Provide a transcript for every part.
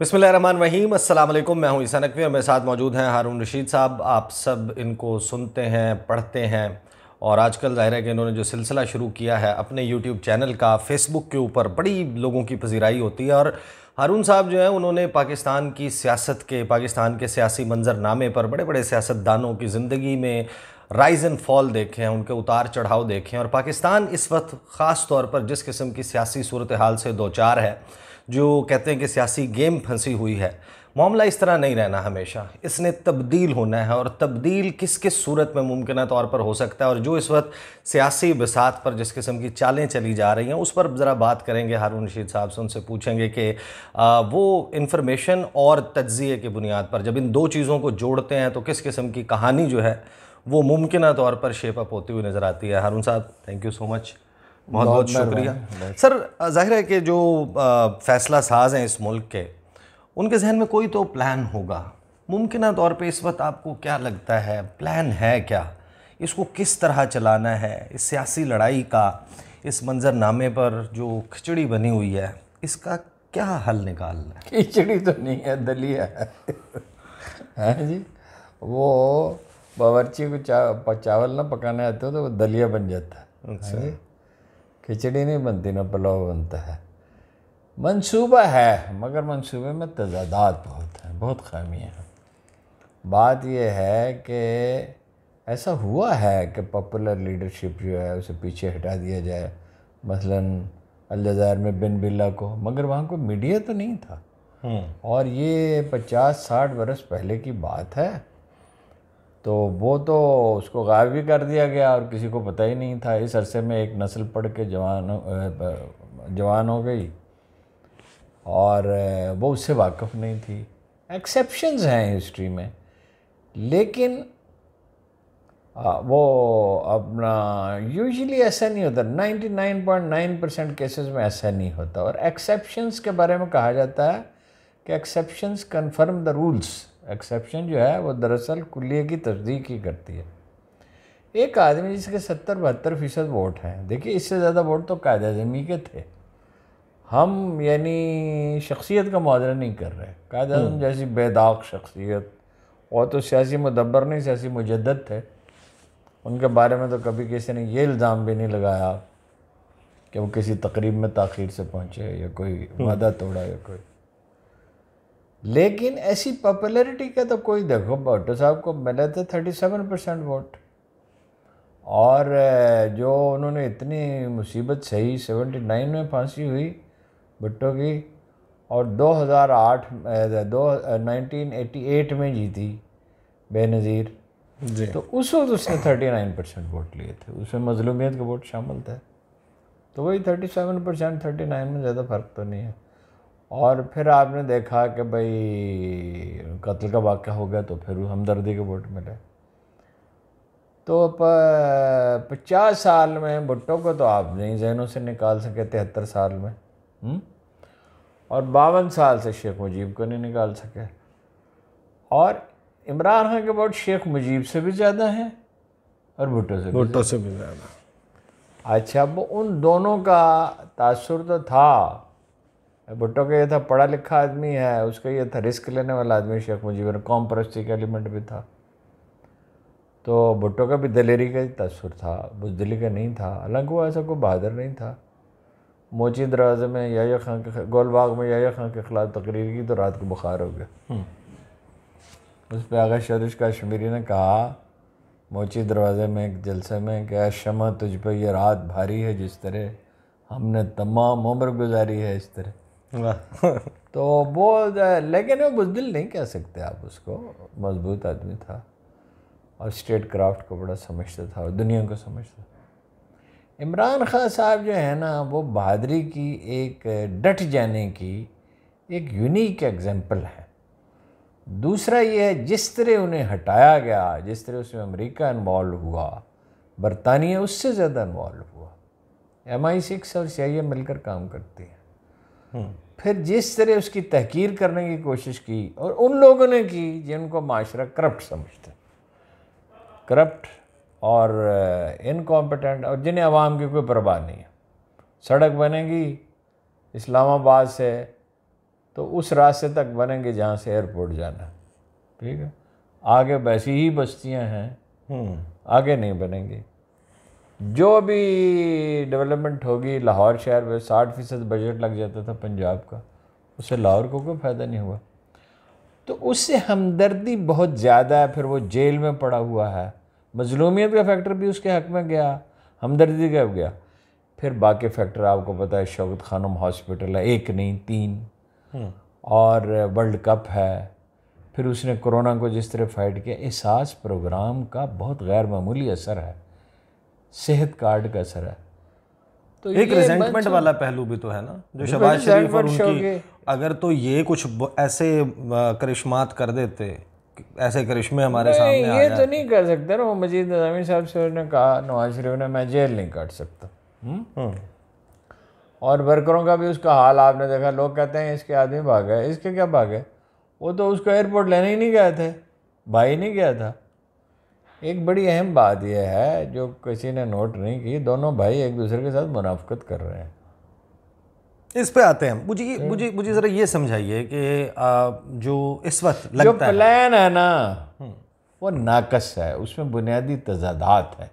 बसमान रहीम अल्लाम मैं हूँ ईसा नकवी और मेरे साथ मौजूद हैं हारून रशीद साहब आप सब इनको सुनते हैं पढ़ते हैं और आजकल ज़ाहिर है कि इन्होंने जो सिलसिला शुरू किया है अपने यूट्यूब चैनल का फेसबुक के ऊपर बड़ी लोगों की पजीराई होती है और हारून साहब जो है उन्होंने पाकिस्तान की सियासत के पाकिस्तान के सियासी मंजरनामे पर बड़े बड़े सियासतदानों की ज़िंदगी में राइज एंड फॉल देखे हैं उनके उतार चढ़ाव देखे हैं और पाकिस्तान इस वक्त ख़ास तौर पर जिस किस्म की सियासी सूरत हाल से दो चार है जो कहते हैं कि सियासी गेम फंसी हुई है मामला इस तरह नहीं रहना हमेशा इसने तब्दील होना है और तब्दील किस किस सूरत में मुमकिन तौर पर हो सकता है और जो इस वक्त सियासी बसात पर जिस किस्म की चालें चली जा रही हैं उस पर ज़रा बात करेंगे हारून रशीद साहब से उनसे पूछेंगे कि वो इन्फॉर्मेशन और तज्जिए की बुनियाद पर जब इन दो चीज़ों को जोड़ते हैं तो किस किस्म की कहानी जो है वो मुमकिन तौर पर शेपअप होती हुई नज़र आती है हारून साहब थैंक यू सो मच बहुत बहुत शुक्रिया सर जाहिर है कि जो फैसला साज हैं इस मुल्क के उनके जहन में कोई तो प्लान होगा मुमकिन तौर पे इस वक्त आपको क्या लगता है प्लान है क्या इसको किस तरह चलाना है इस सियासी लड़ाई का इस मंजरनामे पर जो खिचड़ी बनी हुई है इसका क्या हल निकालना है खिचड़ी तो नहीं है दलिया है हैं जी वो बावरची को चा, चावल ना पकाना हो तो वो दलिया बन जाता है अच्छा खिचड़ी नहीं बनती ना पुलाव बनता है मंसूबा है मगर मंसूबे में तजादात बहुत हैं बहुत खामियाँ हैं बात यह है कि ऐसा हुआ है कि पॉपुलर लीडरशिप जो है उसे पीछे हटा दिया जाए मसलन अलजायर में बिन बिल्ला को मगर वहाँ कोई मीडिया तो नहीं था हम्म। और ये पचास साठ बरस पहले की बात है तो वो तो उसको गायब भी कर दिया गया और किसी को पता ही नहीं था इस अरसे में एक नस्ल पढ़ के जवान जवान हो गई और वो उससे वाकफ़ नहीं थी एक्सेप्शन हैं हिस्ट्री में लेकिन आ, वो अपना यूजुअली ऐसा नहीं होता 99.9 परसेंट केसेस में ऐसा नहीं होता और एक्सेप्शंस के बारे में कहा जाता है कि exceptions confirm the rules exception जो है वो दरअसल कुल्ली की तस्दीक ही करती है एक आदमी जिसके सत्तर बहत्तर फ़ीसद वोट हैं देखिए इससे ज़्यादा वोट तो कायद अजमी के थे हम यानी शख्सियत का मुआदरा नहीं कर रहे कायद अजम हम्म। जैसी बेदाग शख्सियत और तो सियासी मुदबर नहीं सियासी मुजद थे उनके बारे में तो कभी किसी ने ये इल्ज़ाम भी नहीं लगाया कि वो किसी तकरीब में तखिर से पहुँचे या कोई वादा हम्म। तोड़ा या कोई लेकिन ऐसी पॉपुलैरिटी का तो कोई देखो भट्टो साहब को मिले थे थर्टी सेवन परसेंट वोट और जो उन्होंने इतनी मुसीबत सही सेवेंटी नाइन में फांसी हुई भुट्टो की और 2008 दो एट में जीती बेनज़ीर जी तो उस वक्त उसने थर्टी नाइन परसेंट वोट लिए थे उसमें मजलूमियत के वोट शामिल थे तो वही thirty seven percent thirty nine में ज़्यादा फ़र्क तो नहीं है और फिर आपने देखा कि भाई कत्ल का वाक़ हो गया तो फिर हमदर्दी के वोट मिले तो पचास साल में भुट्टो को तो आप नहीं जहनों से निकाल सके तिहत्तर साल में हुँ? हम्म? और बावन साल से शेख मुजीब को नहीं निकाल सके और इमरान खान के वोट शेख मुजीब से भी ज़्यादा हैं और भुट्टो से भुट्टो से भी ज़्यादा अच्छा अब उन दोनों का तासर तो था भुट्टो का ये था पढ़ा लिखा आदमी है उसका ये था रिस्क लेने वाला आदमी शेख मुजीब कॉम परस्ती का एलिमेंट भी था तो भुट्टो का भी दलेरी का ही तस्वर था बुजदली का नहीं था हालांकि वो ऐसा कोई बहादुर नहीं था मोची दरवाजे में या खां के गोलबाग में या खां के खिलाफ तकरीर की तो रात को बुखार हो गया हम्म। उस पर आगे शरीश कश्मीरी ने कहा मोची दरवाज़े में एक जलसे में कि शमा तुझ पर यह रात भारी है जिस तरह हमने तमाम उम्र गुजारी है इस तरह तो वो लेकिन वो बुजदिल नहीं कह सकते आप उसको मजबूत आदमी था और स्टेट क्राफ्ट को बड़ा समझता था और दुनिया को समझता था इमरान खान साहब जो है ना वो बहादरी की एक डट जाने की एक यूनिक एग्जाम्पल है दूसरा ये है जिस तरह उन्हें हटाया गया जिस तरह उसमें अमेरिका इन्वॉल्व हुआ बरतानिया उससे ज़्यादा इन्वॉल्व हुआ एम आई सिक्स और सी आई ए मिलकर काम करती हैं फिर जिस तरह उसकी तहकीर करने की कोशिश की और उन लोगों ने की जिनको माशरा करप्ट समझते करप्ट और इनकॉम्पिटेंट और जिन्हें आवाम की कोई परवाह नहीं है सड़क बनेगी इस्लामाबाद से तो उस रास्ते तक बनेंगे जहाँ से एयरपोर्ट जाना ठीक है आगे वैसी ही बस्तियाँ हैं हम्म। आगे नहीं बनेंगी जो भी डेवलपमेंट होगी लाहौर शहर में साठ फ़ीसद बजट लग जाता था पंजाब का उससे लाहौर को कोई फ़ायदा नहीं हुआ तो उससे हमदर्दी बहुत ज़्यादा है फिर वो जेल में पड़ा हुआ है मजलूमियत का फैक्टर भी उसके हक में गया हमदर्दी का गया फिर बाकी फैक्टर आपको पता है शौकत खानम हॉस्पिटल है एक नहीं तीन हम्म। और वर्ल्ड कप है फिर उसने कोरोना को जिस तरह फाइट किया एहसास प्रोग्राम का बहुत गैर मामूली असर है सेहत कार्ड का असर है तो एक रिजेंटमेंट वाला पहलू भी तो है ना जो शबाज शरीफ और उनकी अगर तो ये कुछ ऐसे करिश्मात कर देते ऐसे करिश्मे हमारे सामने ये तो नहीं कर सकते ना वो मजीद नजामी साहब से उन्होंने कहा नवाज शरीफ ने मैं जेल नहीं काट सकता हम्म। हम्म। और वर्करों का भी उसका हाल आपने देखा लोग कहते हैं इसके आदमी भाग गए इसके क्या भाग गए वो तो उसको एयरपोर्ट लेने ही नहीं गए थे भाई नहीं गया था एक बड़ी अहम बात यह है जो किसी ने नोट नहीं की दोनों भाई एक दूसरे के साथ मुनाफ्त कर रहे हैं इस पे आते हैं मुझे हम्म। मुझे मुझे ज़रा ये समझाइए कि जो इस वक्त जो प्लान है, है ना हम्म। वो नाकस है उसमें बुनियादी तजादात है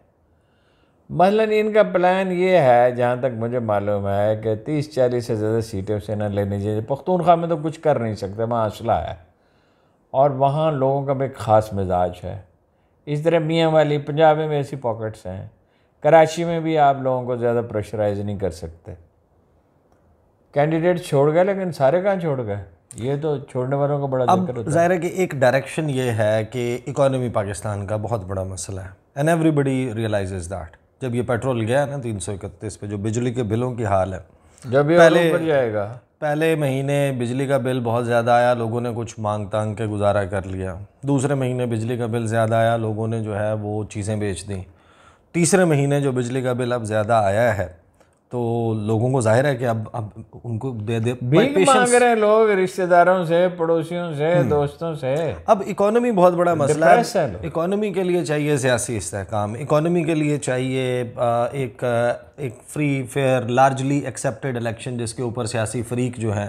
मसलन इनका प्लान ये है जहाँ तक मुझे मालूम है कि तीस चालीस से ज़्यादा सीटें उसे ना लेनी चाहिए पख्तूनख्वा में तो कुछ कर नहीं सकते वहाँ असला है और वहाँ लोगों का भी ख़ास मिजाज है इस तरह मियाँ वाली पंजाब में ऐसी पॉकेट्स हैं कराची में भी आप लोगों को ज़्यादा प्रेशराइज नहीं कर सकते कैंडिडेट छोड़ गए लेकिन सारे कहाँ छोड़ गए ये तो छोड़ने वालों को बड़ा अब जाहिर है कि एक डायरेक्शन ये है कि इकोनॉमी पाकिस्तान का बहुत बड़ा मसला है एंड एवरीबडी रियलाइजेज दैट जब ये पेट्रोल गया ना तीन सौ इकतीस पे जो बिजली के बिलों की हाल है जब ये पहले जाएगा पहले महीने बिजली का बिल बहुत ज़्यादा आया लोगों ने कुछ मांग तांग के गुजारा कर लिया दूसरे महीने बिजली का बिल ज़्यादा आया लोगों ने जो है वो चीज़ें बेच दी तीसरे महीने जो बिजली का बिल अब ज़्यादा आया है तो लोगों को जाहिर है कि अब अब उनको दे दे मांग रहे हैं लोग रिश्तेदारों से पड़ोसियों से हम्म। दोस्तों से अब इकोनॉमी बहुत बड़ा मसला है इकोनॉमी के लिए चाहिए सियासी इसकाम इकोनॉमी के लिए चाहिए एक एक free fair largely accepted election जिसके ऊपर सियासी फरीक जो है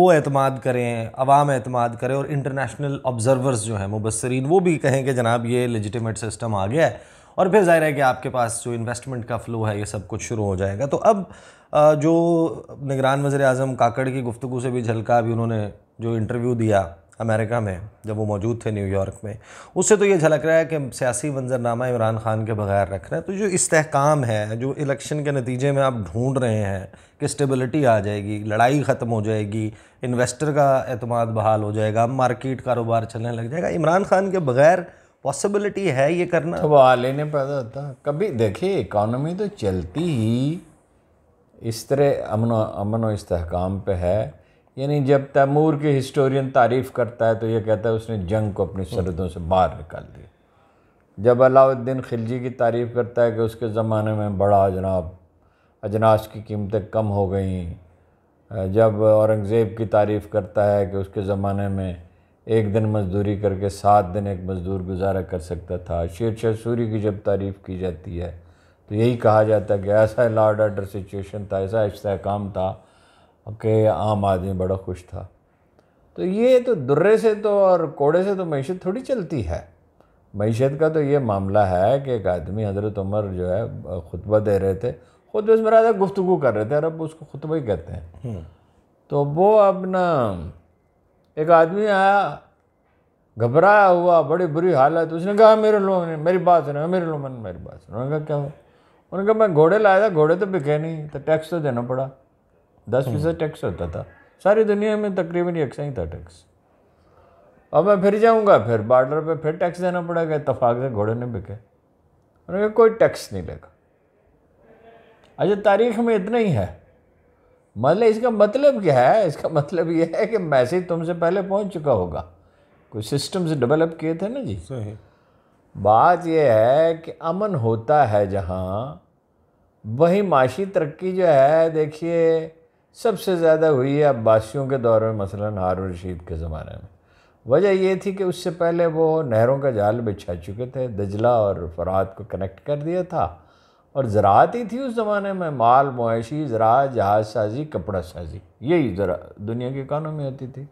वो अतमाद करें अवाम अतमाद करें और इंटरनेशनल ऑब्जर्वर्स जो हैं मुबसरीन वो भी कहें कि जनाब ये लेजिटिमेट सिस्टम आ गया है और फिर जाहिर है कि आपके पास जो इन्वेस्टमेंट का फ़्लो है ये सब कुछ शुरू हो जाएगा तो अब जो निगरान वज़र अजम काकड़ की गुफ्तु से भी झलका अभी उन्होंने जो इंटरव्यू दिया अमेरिका में जब वो मौजूद थे न्यूयॉर्क में उससे तो ये झलक रहा है कि सियासी मंजरनामा इमरान खान के बगैर रख रहे हैं तो जो इस्तेकाम है जो इलेक्शन के नतीजे में आप ढूंढ रहे हैं कि स्टेबिलिटी आ जाएगी लड़ाई ख़त्म हो जाएगी इन्वेस्टर का अतमाद बहाल हो जाएगा मार्केट कारोबार चलने लग जाएगा इमरान खान के बगैर पॉसिबिलिटी है ये करना सवाल तो आ लेने पैदा होता कभी देखिए इकोनॉमी तो चलती ही इस तरह अमन अमन व इसकाम पे है यानी जब तैमूर के हिस्टोरियन तारीफ़ करता है तो ये कहता है उसने जंग को अपनी सरहदों से बाहर निकाल दिया जब अलाउद्दीन खिलजी की तारीफ़ करता है कि उसके ज़माने में बड़ा जनाब अजनास की कीमतें कम हो गई जब औरंगज़ेब की तारीफ़ करता है कि उसके ज़माने में एक दिन मज़दूरी करके सात दिन एक मज़दूर गुजारा कर सकता था शेर शाह सूरी की जब तारीफ़ की जाती है तो यही कहा जाता है कि ऐसा लॉर्ड आर्डर सिचुएशन था ऐसा इस्तेकाम था कि आम आदमी बड़ा खुश था तो ये तो दुर्रे से तो और कोड़े से तो मीशत थोड़ी चलती है मीशत का तो ये मामला है कि एक आदमी हज़रत उमर जो है खुतबा दे रहे थे खुद उसमें ज़्यादा गुफ्तु कर रहे थे अरब उसको खुतबा ही कहते हैं हम्म। तो वो अपना एक आदमी आया घबराया हुआ बड़ी बुरी हालत उसने कहा मेरे लो मेरी बात सुनो मेरे लो मन मेरी बात सुनो उन्होंने कहा क्या हुआ उन्होंने कहा मैं घोड़े लाया था घोड़े तो बिके नहीं तो टैक्स तो देना पड़ा दस हम्म। फीसद टैक्स होता था सारी दुनिया में तकरीबन एक सा ही था टैक्स अब मैं फिर जाऊंगा फिर बॉर्डर पे फिर टैक्स देना पड़ेगा इतफाक से घोड़े नहीं बिके उन्होंने कहा कोई टैक्स नहीं लेगा अच्छा तारीख में इतना ही है मतलब इसका मतलब क्या है इसका मतलब ये है कि मैसेज तुमसे पहले पहुंच चुका होगा कुछ सिस्टम्स डेवलप किए थे ना जी सही बात यह है कि अमन होता है जहाँ वही माशी तरक्की जो है देखिए सबसे ज़्यादा हुई है अब्बासियों के दौर में मसलन हारून रशीद के ज़माने में वजह यह थी कि उससे पहले वो नहरों का जाल बिछा चुके थे दजला और फरात को कनेक्ट कर दिया था और ज़रात ही थी उस ज़माने में माल मवेशी ज़रात जहाज साजी कपड़ा साजी यही ज़रा दुनिया की इकानमी होती थी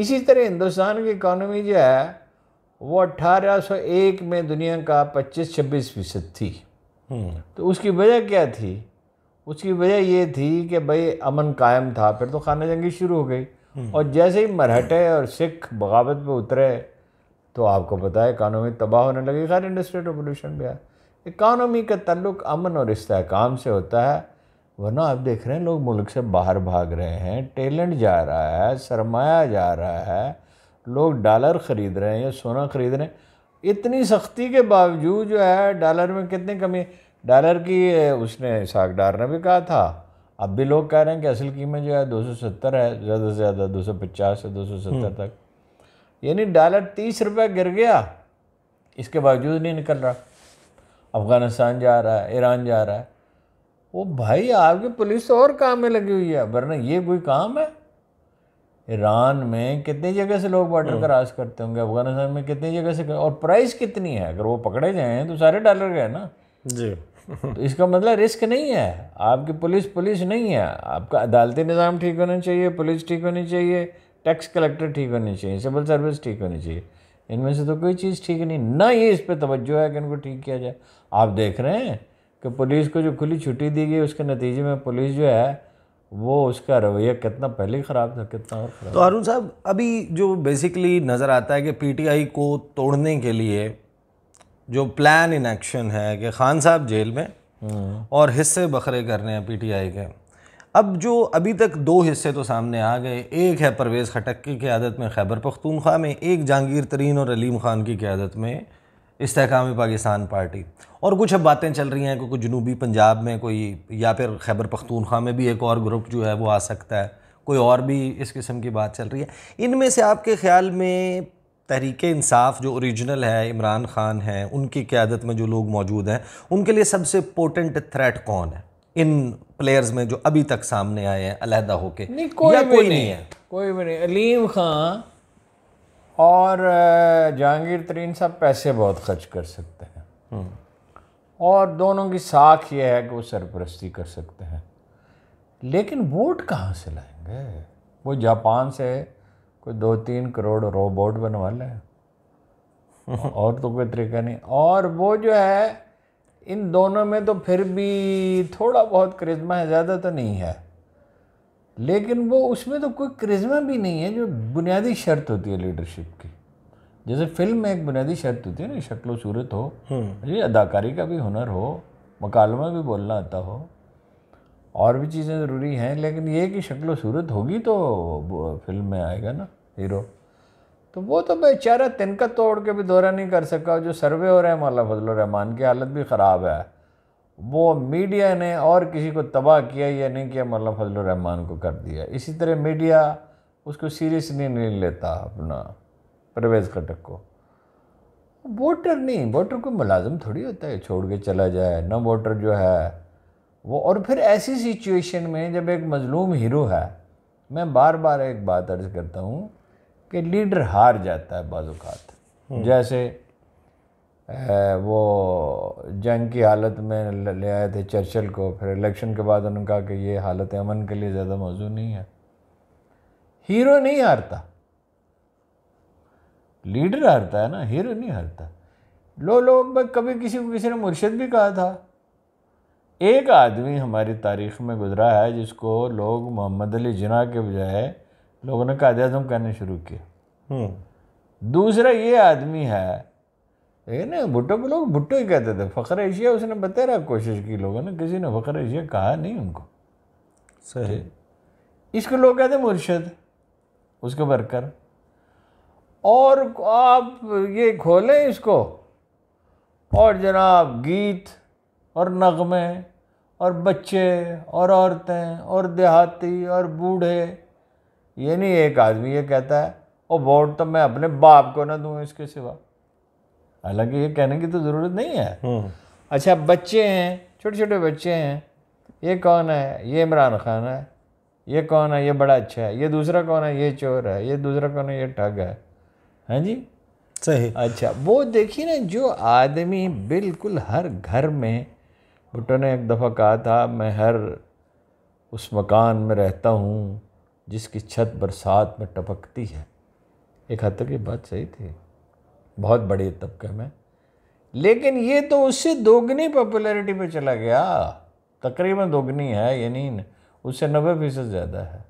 इसी तरह हिंदुस्तान की इकानमी जो है वो 1801 में दुनिया का 25-26 फीसद थी हम्म। तो उसकी वजह क्या थी उसकी वजह ये थी कि भाई अमन कायम था फिर तो खाना जंगी शुरू हो गई हम्म। और जैसे ही मरहटे और सिख बगावत पे उतरे तो आपको पता है इकानमी तबाह होने लगी खैर इंडस्ट्रियल रेवोल्यूशन भी आया इकानमी का तल्लु अमन और इसकाम से होता है वरना आप देख रहे हैं लोग मुल्क से बाहर भाग रहे हैं टैलेंट जा रहा है सरमाया जा रहा है लोग डॉलर ख़रीद रहे हैं या सोना ख़रीद रहे हैं इतनी सख्ती के बावजूद जो है डॉलर में कितनी कमी डॉलर की उसने डार ने भी कहा था अब भी लोग कह रहे हैं कि असल कीमत जो है 270 है ज़्यादा से ज़्यादा 250 से 270 हम्म। तक यानी डॉलर तीस रुपये गिर गया इसके बावजूद नहीं निकल रहा अफ़गानिस्तान जा रहा है ईरान जा रहा है वो भाई आपकी पुलिस तो और काम में लगी हुई है वरना ये कोई काम है ईरान में कितनी जगह से लोग बॉर्डर हम्म। क्रॉस करते होंगे अफगानिस्तान में कितनी जगह से और प्राइस कितनी है अगर वो पकड़े जाएँ तो सारे डॉलर गए ना जी तो इसका मतलब रिस्क नहीं है आपकी पुलिस पुलिस नहीं है आपका अदालती निज़ाम ठीक होना चाहिए पुलिस ठीक होनी चाहिए टैक्स कलेक्टर ठीक होनी चाहिए सिविल सर्विस ठीक होनी चाहिए इनमें से तो कोई चीज़ ठीक नहीं ना ये इस पर तवज्जो है कि इनको ठीक किया जाए आप देख रहे हैं कि पुलिस को जो खुली छुट्टी दी गई उसके नतीजे में पुलिस जो है वो उसका रवैया कितना पहले ख़राब था कितना और तो अरुण साहब अभी जो बेसिकली नज़र आता है कि पीटीआई को तोड़ने के लिए जो प्लान इन एक्शन है कि खान साहब जेल में हम्म। और हिस्से बखरे करने हैं पीटीआई के अब जो अभी तक दो हिस्से तो सामने आ गए एक है परवेज़ खटक की क्यादत में खैबर पख्तूनख्वा में एक जहांगीर तरीन और अलीम ख़ान की क्यादत में इसकाम पाकिस्तान पार्टी और कुछ अब बातें चल रही हैं कि कोई जनूबी पंजाब में कोई या फिर खैबर पख्तूनख्वा में भी एक और ग्रुप जो है वो आ सकता है कोई और भी इस किस्म की बात चल रही है इनमें से आपके ख्याल में तहरीक इंसाफ जो ओरिजिनल है इमरान खान हैं उनकी क्यादत में जो लोग मौजूद हैं उनके लिए सबसे पोटेंट थ्रेट कौन है इन प्लेयर्स में जो अभी तक सामने आए हैं अलहदा होके नहीं कोई या भी कोई नहीं, नहीं है कोई भी नहीं अलीम खान और जहांगीर तरीन साहब पैसे बहुत खर्च कर सकते हैं हम्म। और दोनों की साख ये है कि वो सरपरस्ती कर सकते हैं लेकिन वोट कहाँ से लाएंगे वो जापान से कोई दो तीन करोड़ रोबोट बनवा लें और तो कोई तरीका नहीं और वो जो है इन दोनों में तो फिर भी थोड़ा बहुत करिश्मा है ज़्यादा तो नहीं है लेकिन वो उसमें तो कोई क्रिज्मा भी नहीं है जो बुनियादी शर्त होती है लीडरशिप की जैसे फिल्म में एक बुनियादी शर्त होती है ना शक्लो सूरत हो हम्म। ये अदाकारी का भी हुनर हो मकालमा भी बोलना आता हो और भी चीज़ें ज़रूरी हैं लेकिन ये कि शक्लो सूरत होगी तो फिल्म में आएगा ना हीरो तो वो तो बेचारा तिनका तोड़ के भी दौरा नहीं कर सका जो सर्वे हो रहे हैं मौला रहमान की हालत भी ख़राब है वो मीडिया ने और किसी को तबाह किया या नहीं किया मौला फजल रहमान को कर दिया इसी तरह मीडिया उसको सीरियसली नहीं लेता अपना परवेज़ खटक को वोटर नहीं वोटर कोई मुलाजम थोड़ी होता है छोड़ के चला जाए न वोटर जो है वो और फिर ऐसी सिचुएशन में जब एक मजलूम हीरो है मैं बार बार एक बात अर्ज़ करता हूँ कि लीडर हार जाता है बाज़ात हम्म। जैसे वो जंग की हालत में ले आए थे चर्चल को फिर इलेक्शन के बाद उन्होंने कहा कि ये हालत अमन के लिए ज़्यादा मौजू नहीं है हीरो नहीं हारता लीडर हारता है ना हीरो नहीं हारता लो लो कभी किसी को किसी ने मुर्शद भी कहा था एक आदमी हमारी तारीख में गुजरा है जिसको लोग मोहम्मद अली जना के बजाय लोगों ने कायद अजम कहने शुरू किए हम्म। दूसरा ये आदमी है ये ना भुट्टो को लोग भुट्टो ही कहते थे फ़ख्र एशिया उसने बतेरा कोशिश की लोगों ने किसी ने फ़ख्र एशिया कहा नहीं उनको सही इसको लोग कहते मुर्शद उसके बरकर और आप ये खोलें इसको और जनाब गीत और नगमे और बच्चे और औरतें और देहाती और बूढ़े ये नहीं एक आदमी ये कहता है और वोट तो मैं अपने बाप को ना दूँ इसके सिवा हालांकि ये कहने की तो ज़रूरत नहीं है हम्म। अच्छा बच्चे हैं छोटे छोटे बच्चे हैं ये कौन है ये इमरान खान है ये कौन है ये बड़ा अच्छा है ये दूसरा कौन है ये चोर है ये दूसरा कौन है ये ठग है हैं जी सही अच्छा वो देखिए ना जो आदमी बिल्कुल हर घर में भुट्टो ने एक दफ़ा कहा था मैं हर उस मकान में रहता हूँ जिसकी छत बरसात में टपकती है एक हद तक ये बात सही थी बहुत बड़े तबके में लेकिन ये तो उससे दोगुनी पॉपुलैरिटी पे चला गया तकरीबन दोगुनी है यानी उससे नब्बे फीसद ज़्यादा है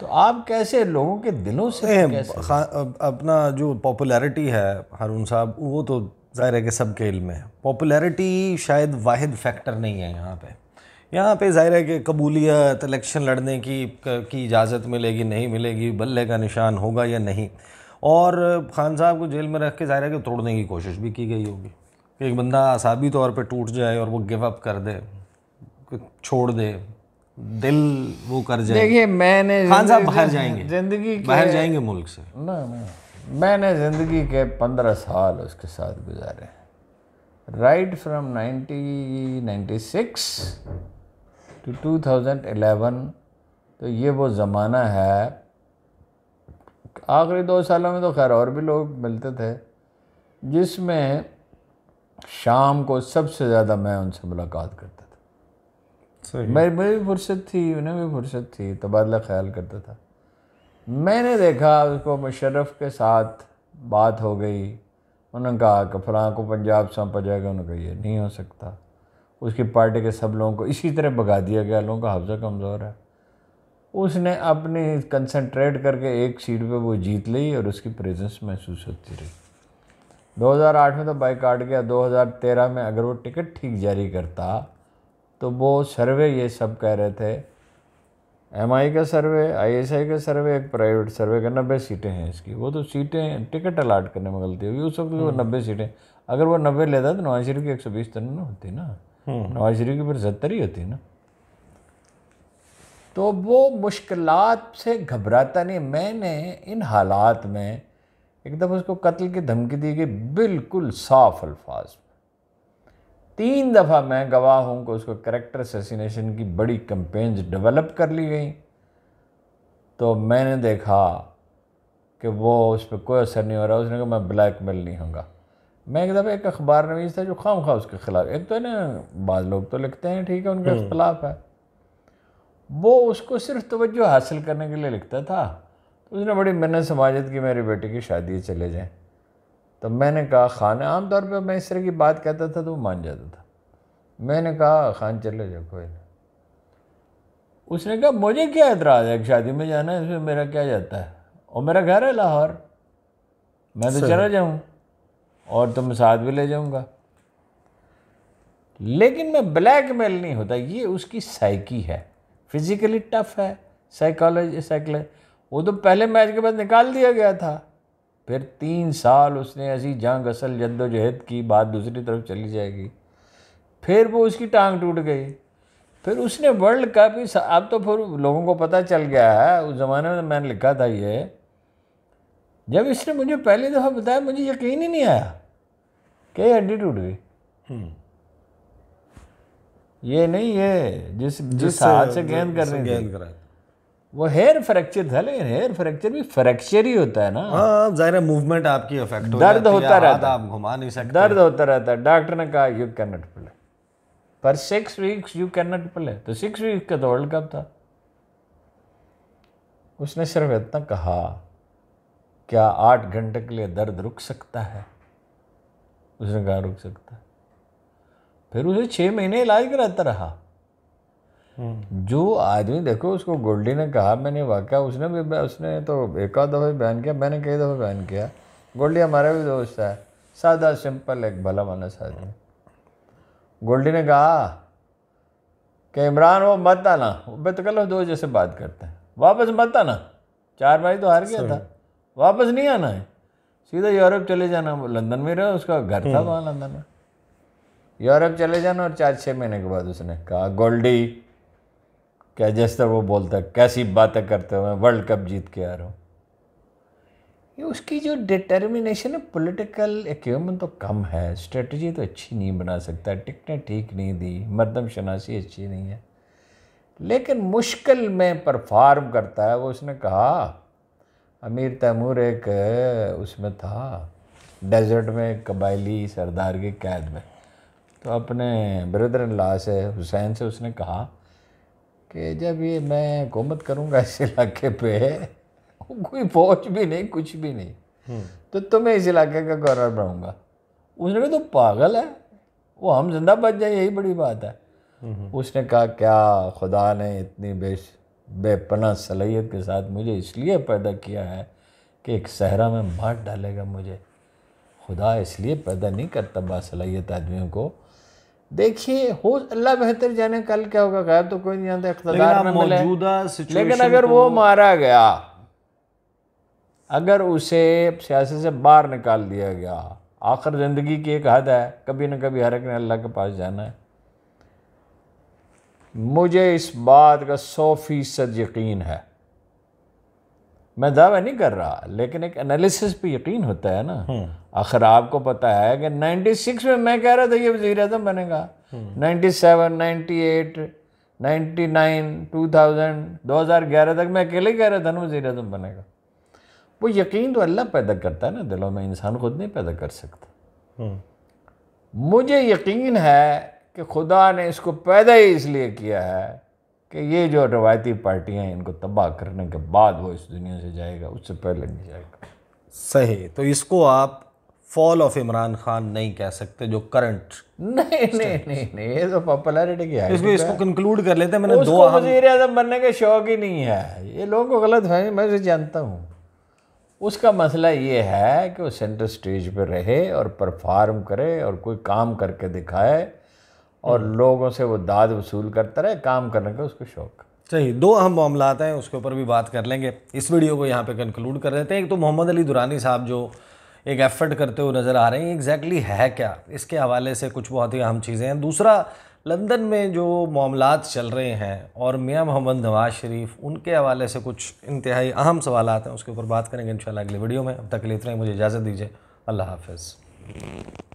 तो आप कैसे लोगों के दिलों से कैसे? अपना जो पॉपुलैरिटी है हारून साहब वो तो ज़ाहिर है कि सबके इल्म है पॉपुलैरिटी शायद वाहिद फैक्टर नहीं है यहाँ पे यहाँ पे ज़ाहिर है कि कबूलियत इलेक्शन लड़ने की की इजाज़त मिलेगी नहीं मिलेगी बल्ले का निशान होगा या नहीं और खान साहब को जेल में रख के ज़ाहिर है कि तोड़ने की कोशिश भी की गई होगी एक बंदा आसाबी तौर पे टूट जाए और वो गिव अप कर दे छोड़ दे दिल वो कर जाए देखिए मैंने खान साहब बाहर जाएंगे ज़िंदगी बाहर जाएंगे मुल्क से ना ना मैंने ज़िंदगी के पंद्रह साल उसके साथ गुजारे right from ninety ninety six to 2011 तो ये वो ज़माना है आखिरी दो सालों में तो खैर और भी लोग मिलते थे जिसमें शाम को सबसे ज़्यादा मैं उनसे मुलाकात करता था मेरी मेरी भी फुर्सत थी उन्हें भी फुर्सत थी तबादला ख्याल करता था मैंने देखा उसको मुशरफ के साथ बात हो गई उन्होंने कहा कि फलां को पंजाब सौंपा जाएगा उन्होंने कहा ये नहीं हो सकता उसकी पार्टी के सब लोगों को इसी तरह भगा दिया गया लोगों का हफ्जा कमज़ोर है उसने अपनी कंसंट्रेट करके एक सीट पे वो जीत ली और उसकी प्रेजेंस महसूस होती रही 2008 में तो काट गया 2013 में अगर वो टिकट ठीक जारी करता तो वो सर्वे ये सब कह रहे थे एम आई का सर्वे आई का सर्वे एक प्राइवेट सर्वे का नब्बे सीटें हैं इसकी वो तो सीटें टिकट अलाट करने में गलती होगी उस वक्त वो हम्म। नब्बे सीटें अगर वो नब्बे लेता तो नवाज शरीफ की एक सौ बीस तन तो नहीं होती ना हम्म। नवाज शरीफ की फिर सत्तर ही होती है ना तो वो मुश्किल से घबराता नहीं मैंने इन हालात में एकदम उसको कत्ल की धमकी दी गई बिल्कुल साफ अल्फाज में तीन दफ़ा मैं गवाह हूँ कि उसको करेक्टर असेसिनेशन की बड़ी कंपेन्स डेवलप कर ली गई तो मैंने देखा कि वो उस पर कोई असर नहीं हो रहा उसने कहा मैं ब्लैक मेल नहीं होगा मैं एक दफ़ा एक अखबार नवीस था जो खाम खा उसके ख़िलाफ़ एक तो है ना बाद लोग तो लिखते हैं ठीक है उनके हम्म। खिलाफ है वो उसको सिर्फ तोज्जो हासिल करने के लिए लिखता था तो उसने बड़ी मिन्नत समाजत कि मेरे बेटे की शादी चले जाएँ तो मैंने कहा खान आमतौर पर मैं इस तरह की बात कहता था तो वो मान जाता था मैंने कहा खान चले जाओ कोई नहीं उसने कहा मुझे क्या एतराज़ है शादी में जाना है इसमें मेरा क्या जाता है और मेरा घर है लाहौर मैं तो चला जाऊँ और तो मैं साथ भी ले जाऊँगा लेकिन मैं ब्लैकमेल नहीं होता ये उसकी साइकी है फिजिकली टफ है साइकोलॉजी साइकिल वो तो पहले मैच के बाद निकाल दिया गया था फिर तीन साल उसने ऐसी जंग असल जद्दोजहद की बात दूसरी तरफ चली जाएगी फिर वो उसकी टांग टूट गई फिर उसने वर्ल्ड कप ही अब तो फिर लोगों को पता चल गया है उस ज़माने में तो मैंने लिखा था ये जब इसने मुझे पहली दफ़ा बताया मुझे यकीन ही नहीं आया कई हड्डी टूट गई हम्म। ये नहीं ये जिस जिस हाथ से गेंद कर रहे गेंद वो हेयर फ्रैक्चर था लेकिन हेयर फ्रैक्चर भी फ्रैक्चर ही होता है ना हाँ, हाँ जाहिर है मूवमेंट आपकी इफेक्ट हो दर्द होता रहता आप घुमा नहीं सकते दर्द होता रहता है डॉक्टर ने कहा यू कैन नॉट प्ले पर six weeks you can not play तो सिक्स वीक्स का तो वर्ल्ड कप था उसने सिर्फ इतना कहा क्या आठ घंटे के लिए दर्द रुक सकता है उसने कहा रुक सकता है फिर उसे छः महीने इलाज कराता रहा हम्म। जो आदमी देखो उसको गोल्डी ने कहा मैंने वाक्य उसने भी उसने तो एक आध दफ़ा बयान किया मैंने कई दफ़ा बयान किया गोल्डी हमारा भी दोस्त है सादा सिंपल एक भला मानस आदमी गोल्डी ने कहा कि इमरान वो मत आना वो बेतकल दो जैसे बात करते हैं वापस मत आना चार भाई तो हार गया था वापस नहीं आना है सीधा यूरोप चले जाना लंदन में रहा उसका घर था हम्म। वहाँ लंदन में यूरोप चले जाना और चार छः महीने के बाद उसने कहा गोल्डी क्या जैस वो बोलता है कैसी बातें करते हो मैं वर्ल्ड कप जीत के आ रहा हूँ ये उसकी जो डिटर्मिनेशन है पॉलिटिकल एक्यूमेंट तो कम है स्ट्रेटजी तो अच्छी नहीं बना सकता टिकटें ठीक नहीं दी मरदम शनासी अच्छी नहीं है लेकिन मुश्किल में परफार्म करता है वो उसने कहा अमीर तैमूर एक उसमें था डेजर्ट में कबायली सरदार की कैद में तो अपने ब्रदर इन से हुसैन से उसने कहा कि जब ये मैं हुकूमत करूँगा इस इलाके पे कोई फौज भी नहीं कुछ भी नहीं हम्म। तो तुम्हें इस इलाके का गवर्नर बनाऊँगा उसने कहा तो पागल है वो हम जिंदा बच जाए यही बड़ी बात है हम्म। उसने कहा क्या खुदा ने इतनी बेश बेपना सलाहियत के साथ मुझे इसलिए पैदा किया है कि एक सहरा में मार डालेगा मुझे खुदा इसलिए पैदा नहीं करता बासलाहियत आदमियों को देखिए हो अल्लाह बेहतर जाने कल क्या होगा गायब तो कोई नहीं जानता मौजूदा लेकिन अगर तो वो मारा गया अगर उसे सियासत से बाहर निकाल दिया गया आखिर ज़िंदगी की एक हद है कभी ना कभी हर एक ने अल्लाह के पास जाना है मुझे इस बात का सौ फीसद यकीन है मैं दावा नहीं कर रहा लेकिन एक एनालिसिस पे यकीन होता है ना हम्म। आखिर आपको पता है कि 96 में मैं कह रहा था ये वजीर अजम बनेगा 97, 98, 99, 2000, 2011 तक मैं अकेले कह रहा था ना वजीर अजम बनेगा वो यकीन तो अल्लाह पैदा करता है ना दिलों में इंसान खुद नहीं पैदा कर सकता हम्म। मुझे यकीन है कि खुदा ने इसको पैदा ही इसलिए किया है कि ये जो रवायती पार्टियाँ हैं इनको तबाह करने के बाद वो इस दुनिया से जाएगा उससे पहले नहीं जाएगा सही तो इसको आप फॉल ऑफ इमरान खान नहीं कह सकते जो करंट नहीं नहीं नहीं नहीं ये तो पॉपुलरिटी की है इसको इसको कंक्लूड कर लेते हैं मैंने दो वजीर अजम बनने का शौक ही नहीं है ये लोगों को गलत है मैं उसे जानता हूँ उसका मसला ये है कि वो सेंटर स्टेज पर रहे और परफार्म करे और कोई काम करके दिखाए और हम्म। लोगों से वो दाद वसूल करता रहे काम करने का उसको शौक सही दो अहम मामला हैं उसके ऊपर भी बात कर लेंगे इस वीडियो को यहाँ पे कंक्लूड कर देते हैं एक तो मोहम्मद अली दुरानी साहब जो एक एफर्ट करते हुए नज़र आ रहे हैं एग्जैक्टली है क्या इसके हवाले से कुछ बहुत ही अहम चीज़ें हैं दूसरा लंदन में जो मामला चल रहे हैं और मियाँ मोहम्मद नवाज़ शरीफ उनके हवाले से कुछ इंतहाई अहम सवाल हैं उसके ऊपर बात करेंगे इन अगले वीडियो में अब तक लेते रहें मुझे इजाज़त दीजिए अल्लाह हाफ